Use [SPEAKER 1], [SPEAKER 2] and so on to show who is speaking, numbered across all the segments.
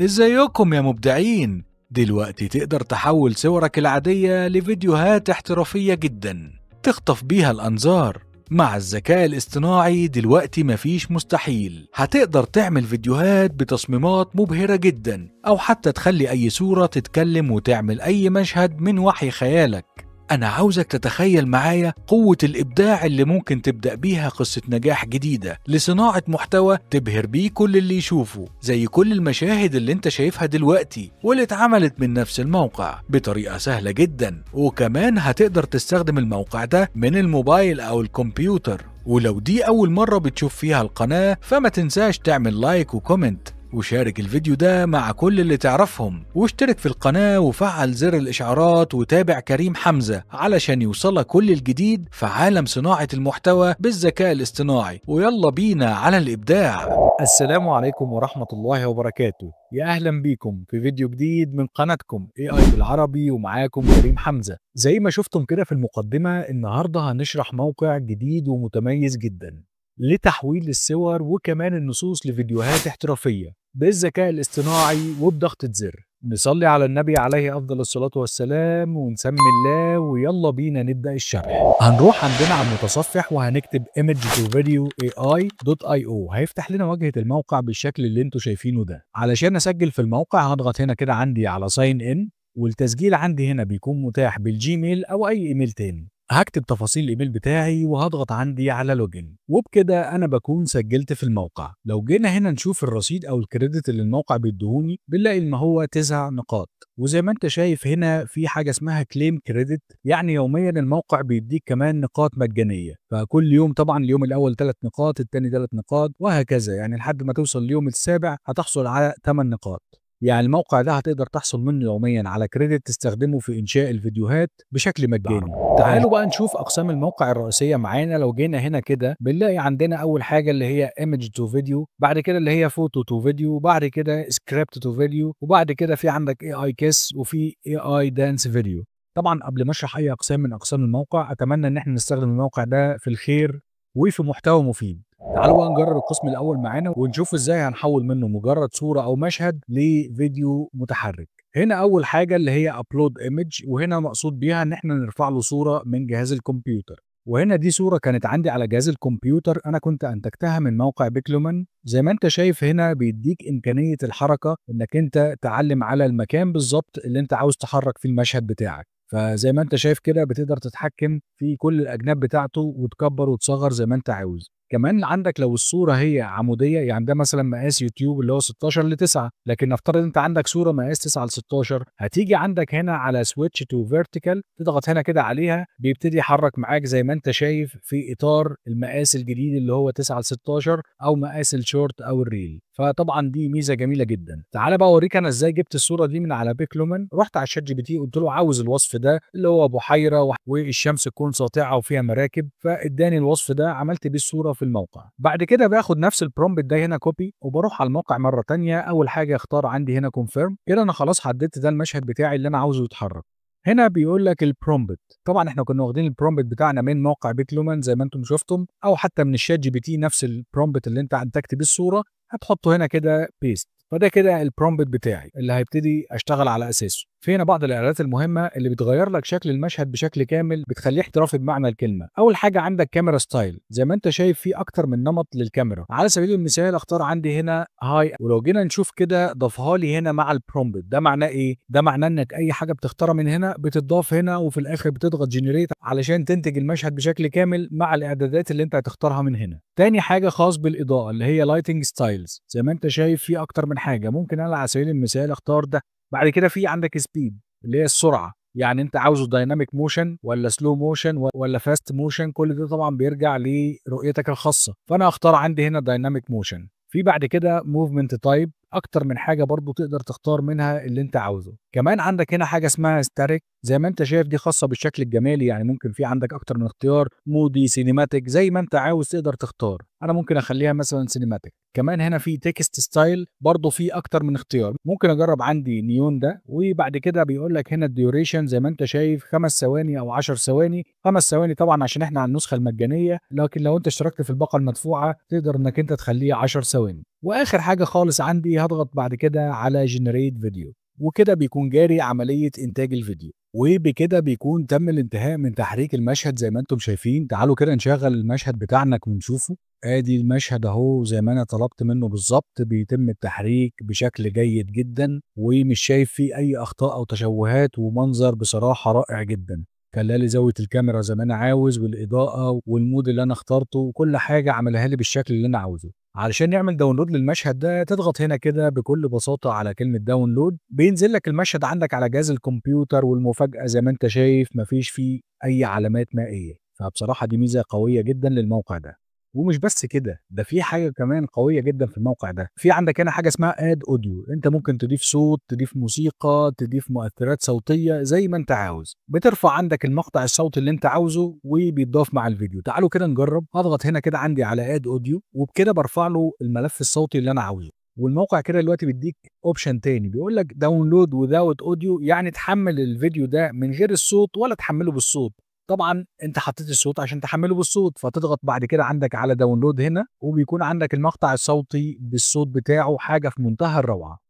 [SPEAKER 1] ازيكم يا مبدعين دلوقتي تقدر تحول صورك العادية لفيديوهات احترافية جدا تخطف بيها الأنظار مع الذكاء الاصطناعي دلوقتي مفيش مستحيل هتقدر تعمل فيديوهات بتصميمات مبهرة جدا أو حتى تخلي أي صورة تتكلم وتعمل أي مشهد من وحي خيالك أنا عاوزك تتخيل معايا قوة الإبداع اللي ممكن تبدأ بيها قصة نجاح جديدة لصناعة محتوى تبهر بيه كل اللي يشوفه زي كل المشاهد اللي أنت شايفها دلوقتي واللي اتعملت من نفس الموقع بطريقة سهلة جدا وكمان هتقدر تستخدم الموقع ده من الموبايل أو الكمبيوتر ولو دي أول مرة بتشوف فيها القناة فما تنساش تعمل لايك وكومنت وشارك الفيديو ده مع كل اللي تعرفهم واشترك في القناة وفعل زر الإشعارات وتابع كريم حمزة علشان يوصلك كل الجديد في عالم صناعة المحتوى بالذكاء الاصطناعي ويلا بينا على الإبداع السلام عليكم ورحمة الله وبركاته يا اهلا بيكم في فيديو جديد من قناتكم اي اي بالعربي ومعاكم كريم حمزه زي ما شفتم كده في المقدمه النهارده هنشرح موقع جديد ومتميز جدا لتحويل الصور وكمان النصوص لفيديوهات احترافية بالذكاء الاصطناعي وبضغطة زر نصلي على النبي عليه أفضل الصلاة والسلام ونسمي الله ويلا بينا نبدأ الشرح هنروح عندنا على المتصفح وهنكتب image2video.ai.io هيفتح لنا واجهة الموقع بالشكل اللي انتوا شايفينه ده علشان أسجل في الموقع هضغط هنا كده عندي على ساين إن والتسجيل عندي هنا بيكون متاح بالجيميل أو أي إيميل تاني هكتب تفاصيل الايميل بتاعي وهضغط عندي على لوجن وبكده انا بكون سجلت في الموقع لو جينا هنا نشوف الرصيد او الكريدت اللي الموقع بيديهوني بنلاقي ان هو تسع نقاط وزي ما انت شايف هنا في حاجه اسمها كليم كريدت يعني يوميا الموقع بيديك كمان نقاط مجانيه فكل يوم طبعا اليوم الاول ثلاث نقاط الثاني ثلاث نقاط وهكذا يعني لحد ما توصل اليوم السابع هتحصل على ثمان نقاط يعني الموقع ده هتقدر تحصل منه يوميا على كريدت تستخدمه في انشاء الفيديوهات بشكل مجاني تعالوا بقى نشوف اقسام الموقع الرئيسيه معانا لو جينا هنا كده بنلاقي عندنا اول حاجه اللي هي ايمج تو فيديو بعد كده اللي هي فوتو تو فيديو بعد كده سكريبت تو فيديو وبعد كده في عندك اي اي كيس وفي اي اي دانس فيديو طبعا قبل ما اشرح اي اقسام من اقسام الموقع اتمنى ان احنا نستخدم الموقع ده في الخير وفي محتوى مفيد تعالوا بقى نجرب القسم الاول معانا ونشوف ازاي هنحول منه مجرد صوره او مشهد لفيديو متحرك هنا اول حاجه اللي هي ابلود ايمج وهنا مقصود بيها ان احنا نرفع له صوره من جهاز الكمبيوتر وهنا دي صورة كانت عندي على جهاز الكمبيوتر أنا كنت أنتجتها من موقع بيكلومان زي ما أنت شايف هنا بيديك إمكانية الحركة إنك أنت تعلم على المكان بالظبط اللي أنت عاوز تحرك فيه المشهد بتاعك فزي ما أنت شايف كده بتقدر تتحكم في كل الأجناب بتاعته وتكبر وتصغر زي ما أنت عاوز كمان عندك لو الصوره هي عموديه يعني ده مثلا مقاس يوتيوب اللي هو 16 ل 9 لكن نفترض انت عندك صوره مقاس 9 ل 16 هتيجي عندك هنا على سويتش تو فيرتيكال تضغط هنا كده عليها بيبتدي يحرك معاك زي ما انت شايف في اطار المقاس الجديد اللي هو 9 ل 16 او مقاس الشورت او الريل فطبعا دي ميزه جميله جدا تعالى بقى اوريك انا ازاي جبت الصوره دي من على بيك لومن رحت على شات جي بي تي قلت له عاوز الوصف ده اللي هو بحيره والشمس تكون ساطعه وفيها مراكب فاداني الوصف ده عملت بيه الصوره في الموقع بعد كده باخد نفس البرومبت ده هنا كوبي وبروح على الموقع مره ثانيه اول حاجه اختار عندي هنا كونفيرم كده انا خلاص حددت ده المشهد بتاعي اللي انا عاوزه يتحرك هنا بيقول لك البرومبت طبعا احنا كنا واخدين البرومبت بتاعنا من موقع بيك لومن زي ما انتم شفتم او حتى من الشات جي بي تي نفس البرومبت اللي انت عندك تكتب الصوره هتحطه هنا كده بيست فده كده البرومبت بتاعي اللي هيبتدي اشتغل على اساسه فينا بعض الاعلانات المهمه اللي بتغير لك شكل المشهد بشكل كامل بتخليه احترافي بمعنى الكلمه اول حاجه عندك كاميرا ستايل زي ما انت شايف في اكتر من نمط للكاميرا على سبيل المثال اختار عندي هنا هاي ولو جينا نشوف كده ضافها لي هنا مع البرومبت ده معناه ايه ده معناه انك اي حاجه بتختارها من هنا بتضاف هنا وفي الاخر بتضغط جنريت علشان تنتج المشهد بشكل كامل مع الاعدادات اللي انت هتختارها من هنا تاني حاجه خاص بالاضاءه اللي هي لايتنج ستايلز زي ما انت شايف في اكتر من حاجه ممكن انا على سبيل المثال اختار ده بعد كده في عندك سبيد اللي هي السرعه يعني انت عاوزه دايناميك موشن ولا سلو موشن ولا فاست موشن كل ده طبعا بيرجع لرؤيتك الخاصه فانا اختار عندي هنا دايناميك موشن في بعد كده موفمنت تايب اكتر من حاجه برضو تقدر تختار منها اللي انت عاوزه كمان عندك هنا حاجه اسمها ستاريك زي ما انت شايف دي خاصه بالشكل الجمالي يعني ممكن في عندك اكتر من اختيار مودي سينيماتيك زي ما انت عاوز تقدر تختار انا ممكن اخليها مثلا سينيماتيك كمان هنا في تكست ستايل برضو في اكتر من اختيار ممكن اجرب عندي نيون ده وبعد كده بيقول لك هنا الديوريشن زي ما انت شايف خمس ثواني او 10 ثواني خمس ثواني طبعا عشان احنا على النسخه المجانيه لكن لو انت اشتركت في الباقه المدفوعه تقدر انك انت تخليه 10 ثواني واخر حاجه خالص عندي هضغط بعد كده على جنريت فيديو وكده بيكون جاري عمليه انتاج الفيديو وبكده بيكون تم الانتهاء من تحريك المشهد زي ما انتم شايفين تعالوا كده نشغل المشهد بتاعنا ونشوفه ادي المشهد اهو زي ما انا طلبت منه بالظبط بيتم التحريك بشكل جيد جدا ومش شايف فيه اي اخطاء او تشوهات ومنظر بصراحه رائع جدا خلالي لي زاويه الكاميرا زي ما انا عاوز والاضاءه والمود اللي انا اخترته وكل حاجه عملها لي بالشكل اللي انا عاوزه علشان نعمل داونلود للمشهد ده تضغط هنا كده بكل بساطة على كلمة داونلود بينزل لك المشهد عندك على جهاز الكمبيوتر والمفاجأة زي ما انت شايف مفيش فيه أي علامات مائية فبصراحة دي ميزة قوية جدا للموقع ده ومش بس كده ده في حاجه كمان قويه جدا في الموقع ده في عندك هنا حاجه اسمها اد اوديو انت ممكن تضيف صوت تضيف موسيقى تضيف مؤثرات صوتيه زي ما انت عاوز بترفع عندك المقطع الصوتي اللي انت عاوزه وبيتضاف مع الفيديو تعالوا كده نجرب هضغط هنا كده عندي على اد اوديو وبكده برفع له الملف الصوتي اللي انا عاوزه والموقع كده دلوقتي بيديك اوبشن تاني بيقول لك داونلود وذاوت اوديو يعني تحمل الفيديو ده من غير الصوت ولا تحمله بالصوت طبعا انت حطيت الصوت عشان تحمله بالصوت فتضغط بعد كده عندك على داونلود هنا وبيكون عندك المقطع الصوتي بالصوت بتاعه حاجه في منتهى الروعه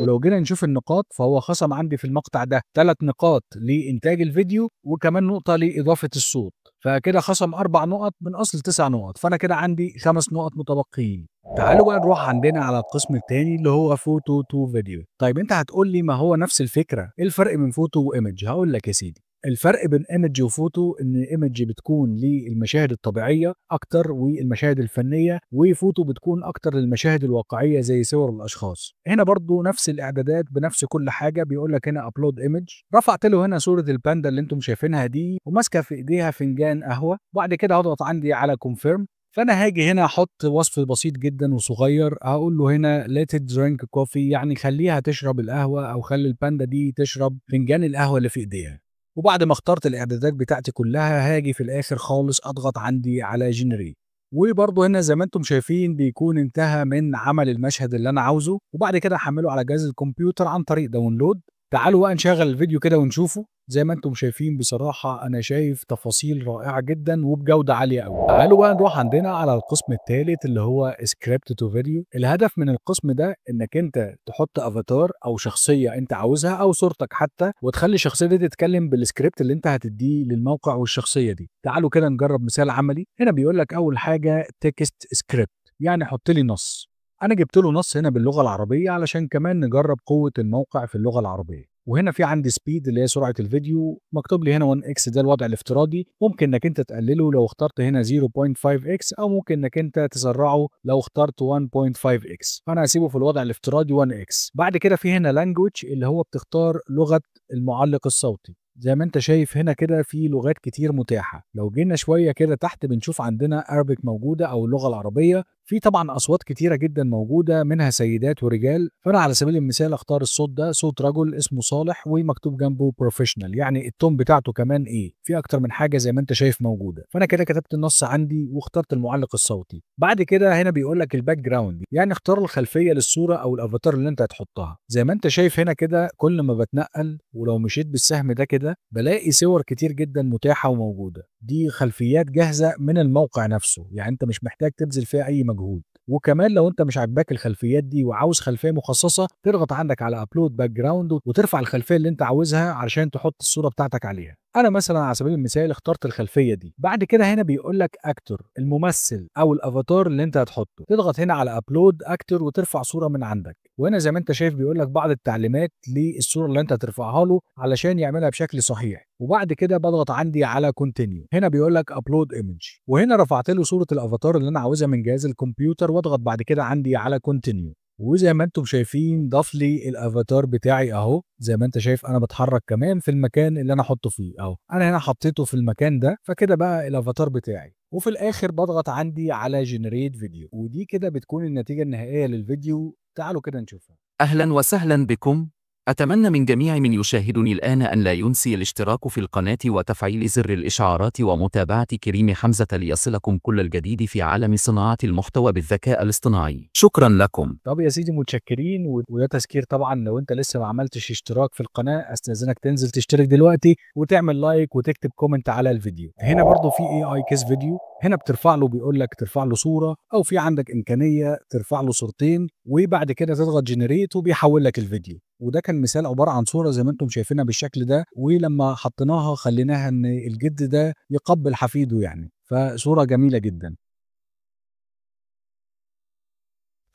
[SPEAKER 1] ولو جينا نشوف النقاط فهو خصم عندي في المقطع ده ثلاث نقاط لإنتاج الفيديو وكمان نقطة لإضافة الصوت فكده خصم أربع نقط من أصل تسع نقط فأنا كده عندي خمس نقط متبقيين تعالوا بقى نروح عندنا على القسم الثاني اللي هو فوتو تو فيديو طيب انت هتقول لي ما هو نفس الفكره ايه الفرق من فوتو وايمج هقول لك يا سيدي الفرق بين ايمجي وفوتو ان ايمجي بتكون للمشاهد الطبيعيه اكتر والمشاهد الفنيه وفوتو بتكون اكتر للمشاهد الواقعيه زي صور الاشخاص هنا برضو نفس الاعدادات بنفس كل حاجه بيقول لك هنا ابلود ايمج رفعت له هنا صوره الباندا اللي انتم شايفينها دي وماسكه في ايديها فنجان قهوه وبعد كده هضغط عندي على كونفيرم فانا هاجي هنا احط وصف بسيط جدا وصغير هقول له هنا ليت درينك كوفي يعني خليها تشرب القهوه او خلي الباندا دي تشرب فنجان القهوه اللي في ايديها وبعد ما اخترت الاعدادات بتاعتي كلها هاجي في الاخر خالص اضغط عندي على جنريت وبرضه هنا زي ما انتم شايفين بيكون انتهى من عمل المشهد اللي انا عاوزه وبعد كده احمله على جهاز الكمبيوتر عن طريق داونلود تعالوا بقى نشغل الفيديو كده ونشوفه زي ما انتم شايفين بصراحة انا شايف تفاصيل رائعة جدا وبجودة عالية قوي تعالوا بقى نروح عندنا على القسم الثالث اللي هو سكريبت تو فيديو الهدف من القسم ده انك انت تحط افاتار او شخصية انت عاوزها او صورتك حتى وتخلي الشخصية دي تتكلم بالسكريبت اللي انت هتديه للموقع والشخصية دي تعالوا كده نجرب مثال عملي هنا بيقول لك اول حاجة تكست سكريبت يعني حط لي نص انا جبت له نص هنا باللغة العربية علشان كمان نجرب قوة الموقع في اللغة العربية وهنا في عندي سبيد اللي هي سرعه الفيديو مكتوب لي هنا 1 اكس ده الوضع الافتراضي ممكن انك انت تقلله لو اخترت هنا 0.5 اكس او ممكن انك انت تسرعه لو اخترت 1.5 اكس فانا هسيبه في الوضع الافتراضي 1 اكس بعد كده في هنا لانجوج اللي هو بتختار لغه المعلق الصوتي زي ما انت شايف هنا كده في لغات كتير متاحه لو جينا شويه كده تحت بنشوف عندنا Arabic موجوده او اللغه العربيه في طبعا اصوات كتيره جدا موجوده منها سيدات ورجال فانا على سبيل المثال اختار الصوت ده صوت رجل اسمه صالح ومكتوب جنبه بروفيشنال يعني التون بتاعته كمان ايه في اكتر من حاجه زي ما انت شايف موجوده فانا كده كتبت النص عندي واخترت المعلق الصوتي بعد كده هنا بيقول لك الباك جراوند يعني اختار الخلفيه للصوره او الافاتار اللي انت هتحطها زي ما انت شايف هنا كده كل ما بتنقل ولو مشيت بالسهم ده كده بلاقي صور كتير جدا متاحه وموجوده دي خلفيات جاهزه من الموقع نفسه يعني انت مش محتاج تبذل فيها اي مجهود وكمان لو انت مش عاجباك الخلفيات دي وعاوز خلفيه مخصصه تضغط عندك على ابلود باك جراوند وترفع الخلفيه اللي انت عاوزها علشان تحط الصوره بتاعتك عليها انا مثلا على سبيل المثال اخترت الخلفيه دي بعد كده هنا بيقول لك اكتور الممثل او الافاتار اللي انت هتحطه تضغط هنا على ابلود اكتور وترفع صوره من عندك وهنا زي ما انت شايف بيقول لك بعض التعليمات للصوره اللي انت هترفعها له علشان يعملها بشكل صحيح وبعد كده بضغط عندي على كونتينيو هنا بيقول لك ابلود ايمج وهنا رفعت له صوره الافاتار اللي انا عاوزها من جهاز الكمبيوتر واضغط بعد كده عندي على كونتينيو وزي ما انتم شايفين ضاف لي الافاتار بتاعي اهو زي ما انت شايف انا بتحرك كمان في المكان اللي انا احطه فيه اهو انا هنا حطيته في المكان ده فكده بقى الافاتار بتاعي وفي الاخر بضغط عندي على جنريت فيديو ودي كده بتكون النتيجه النهائيه للفيديو تعالوا كده نشوفها اهلا وسهلا بكم أتمنى من جميع من يشاهدني الآن أن لا ينسي الاشتراك في القناة وتفعيل زر الإشعارات ومتابعة كريم حمزة ليصلكم كل الجديد في عالم صناعة المحتوى بالذكاء الاصطناعي شكرا لكم طب يا سيدي متشكرين وده تذكير طبعا لو أنت لسه ما عملتش اشتراك في القناة أستأذنك تنزل تشترك دلوقتي وتعمل لايك وتكتب كومنت على الفيديو هنا برضو في اي اي كيس فيديو هنا بترفع له بيقول لك ترفع له صوره او في عندك امكانيه ترفع له صورتين وبعد كده تضغط جنريت وبيحول لك الفيديو وده كان مثال عباره عن صوره زي ما انتم شايفينها بالشكل ده ولما حطيناها خليناها ان الجد ده يقبل حفيده يعني فصوره جميله جدا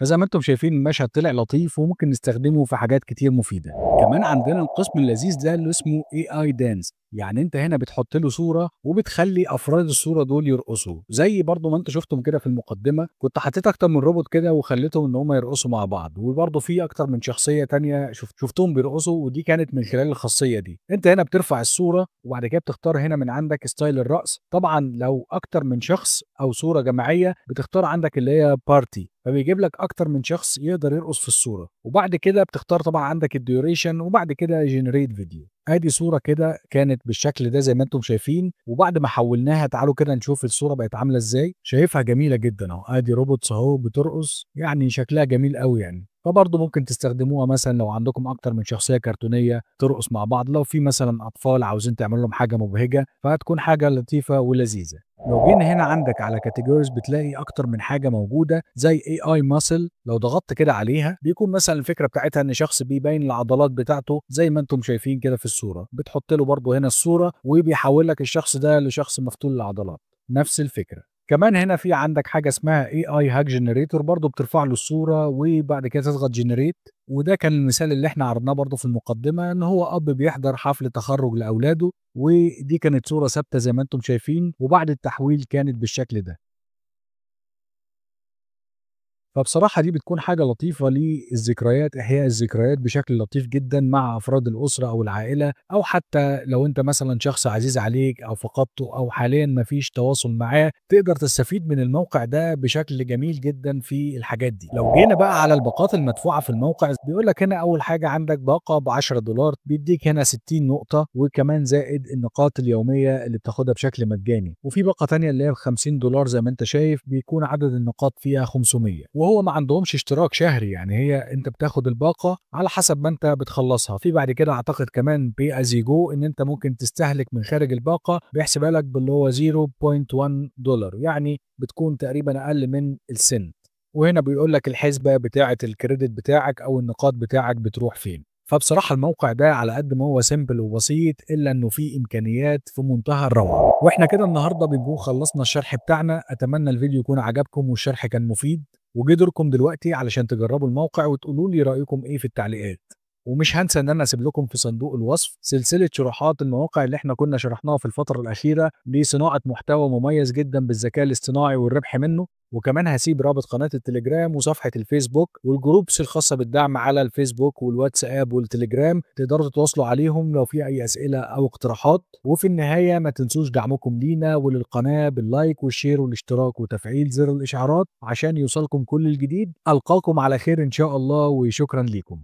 [SPEAKER 1] فزي ما انتم شايفين المشهد طلع لطيف وممكن نستخدمه في حاجات كتير مفيده كمان عندنا القسم اللذيذ ده اللي اسمه اي اي دانس يعني انت هنا بتحط له صوره وبتخلي افراد الصوره دول يرقصوا زي برضو ما انت شفتهم كده في المقدمه كنت حطيت اكتر من روبوت كده وخليتهم ان هم يرقصوا مع بعض وبرضو في اكتر من شخصيه تانية شفت شفتهم بيرقصوا ودي كانت من خلال الخاصيه دي انت هنا بترفع الصوره وبعد كده بتختار هنا من عندك ستايل الرقص طبعا لو اكتر من شخص او صوره جماعيه بتختار عندك اللي هي بارتي فبيجيب لك اكتر من شخص يقدر يرقص في الصوره وبعد كده بتختار طبعا عندك الديوريشن وبعد كده جنريت فيديو ادي صوره كده كانت بالشكل ده زي ما انتم شايفين وبعد ما حولناها تعالوا كده نشوف الصوره بقت عامله ازاي شايفها جميله جدا اهو ادي روبوتس اهو بترقص يعني شكلها جميل قوي يعني فبرضه ممكن تستخدموها مثلا لو عندكم اكتر من شخصيه كرتونيه ترقص مع بعض لو في مثلا اطفال عاوزين تعملوا لهم حاجه مبهجه فهتكون حاجه لطيفه ولذيذه لو جينا هنا عندك على كاتيجوريز بتلاقي اكتر من حاجه موجوده زي اي اي ماسل لو ضغطت كده عليها بيكون مثلا الفكره بتاعتها ان شخص بيبين العضلات بتاعته زي ما انتم شايفين كده في الصوره بتحط له برضه هنا الصوره وبيحول لك الشخص ده لشخص مفتول العضلات نفس الفكره كمان هنا في عندك حاجه اسمها اي اي هاك جنريتور برضه بترفع له الصوره وبعد كده تضغط جنريت وده كان المثال اللي احنا عرضناه برضه في المقدمه ان هو اب بيحضر حفل تخرج لاولاده ودي كانت صوره ثابته زي ما انتم شايفين وبعد التحويل كانت بالشكل ده فبصراحة دي بتكون حاجة لطيفة للذكريات إحياء الذكريات بشكل لطيف جدا مع أفراد الأسرة أو العائلة أو حتى لو أنت مثلا شخص عزيز عليك أو فقدته أو حاليا مفيش تواصل معاه تقدر تستفيد من الموقع ده بشكل جميل جدا في الحاجات دي لو جينا بقى على الباقات المدفوعة في الموقع بيقول لك هنا أول حاجة عندك باقة ب 10 دولار بيديك هنا 60 نقطة وكمان زائد النقاط اليومية اللي بتاخدها بشكل مجاني وفي باقة ثانيه اللي هي ب 50 دولار زي ما أنت شايف بيكون عدد النقاط فيها 500 وهو ما عندهمش اشتراك شهري يعني هي انت بتاخد الباقه على حسب ما انت بتخلصها في بعد كده اعتقد كمان بي از جو ان انت ممكن تستهلك من خارج الباقه بيحسبها لك باللي هو 0.1 دولار يعني بتكون تقريبا اقل من السنت وهنا بيقول لك الحسبه بتاعه الكريدت بتاعك او النقاط بتاعك بتروح فين فبصراحة الموقع ده على قد ما هو سيمبل وبسيط إلا إنه فيه إمكانيات في منتهى الروعة، وإحنا كده النهاردة بنكون خلصنا الشرح بتاعنا، أتمنى الفيديو يكون عجبكم والشرح كان مفيد، وجه دوركم دلوقتي علشان تجربوا الموقع وتقولوا لي رايكم ايه في التعليقات ومش هنسى ان انا اسيب لكم في صندوق الوصف سلسله شروحات المواقع اللي احنا كنا شرحناها في الفتره الاخيره لصناعه محتوى مميز جدا بالذكاء الاصطناعي والربح منه وكمان هسيب رابط قناه التليجرام وصفحه الفيسبوك والجروبس الخاصه بالدعم على الفيسبوك والواتساب والتليجرام تقدروا تتواصلوا عليهم لو في اي اسئله او اقتراحات وفي النهايه ما تنسوش دعمكم لينا وللقناه باللايك والشير والاشتراك وتفعيل زر الاشعارات عشان يوصلكم كل الجديد القاكم على خير ان شاء الله وشكرا ليكم